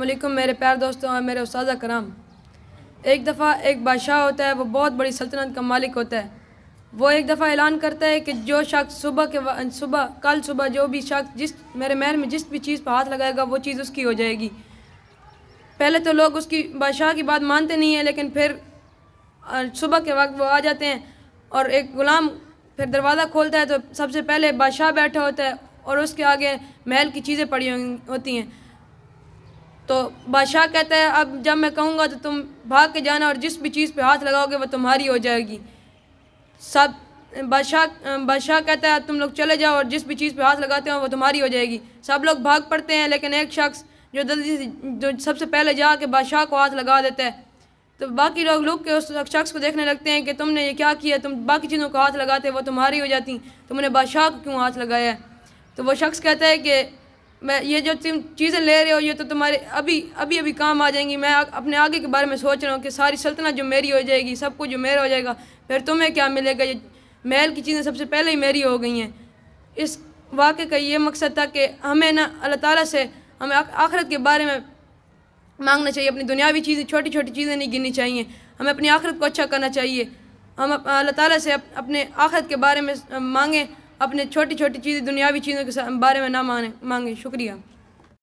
वालेकुम मेरे प्यार दोस्तों और मेरे उसादा कराम एक दफ़ा एक बादशाह होता है वो बहुत बड़ी सल्तनत का मालिक होता है वो एक दफ़ा ऐलान करता है कि जो शख्स सुबह के सुबह कल सुबह जो भी शख्स जिस मेरे महल में जिस भी चीज़ पर हाथ लगाएगा वो चीज़ उसकी हो जाएगी पहले तो लोग उसकी बादशाह की बात मानते नहीं हैं लेकिन फिर सुबह के वक्त वो आ जाते हैं और एक ग़ुलाम फिर दरवाज़ा खोलता है तो सबसे पहले बादशाह बैठा होता है और उसके आगे महल की चीज़ें पड़ी होती हैं तो बादशाह कहता है अब जब मैं कहूँगा तो तुम भाग के जाना और जिस भी चीज़ पे हाथ लगाओगे वो तुम्हारी हो जाएगी सब बादशाह बादशाह कहता है तुम लोग चले जाओ और जिस भी चीज़ पे हाथ लगाते हो वो तुम्हारी हो जाएगी सब लोग भाग पड़ते हैं लेकिन एक शख्स जो जल्दी से जो सबसे पहले जा के बादशाह को हाथ लगा देता है तो बाकी लोग लुक के उस शख्स को देखने लगते हैं कि तुमने ये क्या किया तुम बाकी चीज़ों को हाथ लगाते वो तुम्हारी हो जाती तुमने बादशाह को क्यों हाथ लगाया तो वो शख्स कहता है कि मैं ये जो तुम चीज़ें ले रहे हो ये तो तुम्हारे अभी अभी अभी काम आ जाएंगी मैं अपने आगे के बारे में सोच रहा हूँ कि सारी सल्तनत जो मेरी हो जाएगी सब कुछ जो मेरा हो जाएगा फिर तुम्हें क्या मिलेगा ये महल की चीज़ें सबसे पहले ही मेरी हो गई हैं इस वाक़े का ये मकसद था कि हमें ना अल्लाह ताला से हमें आखरत के बारे में मांगना चाहिए अपनी दुनियावी चीज़ें छोटी छोटी चीज़ें नहीं गिननी चाहिए हमें अपनी आखरत को अच्छा करना चाहिए हम अल्लाह ताला से अपने आखरत के बारे में मांगें अपने छोटी छोटी चीज़ें दुनियावी चीज़ों के बारे में ना माने मांगे शुक्रिया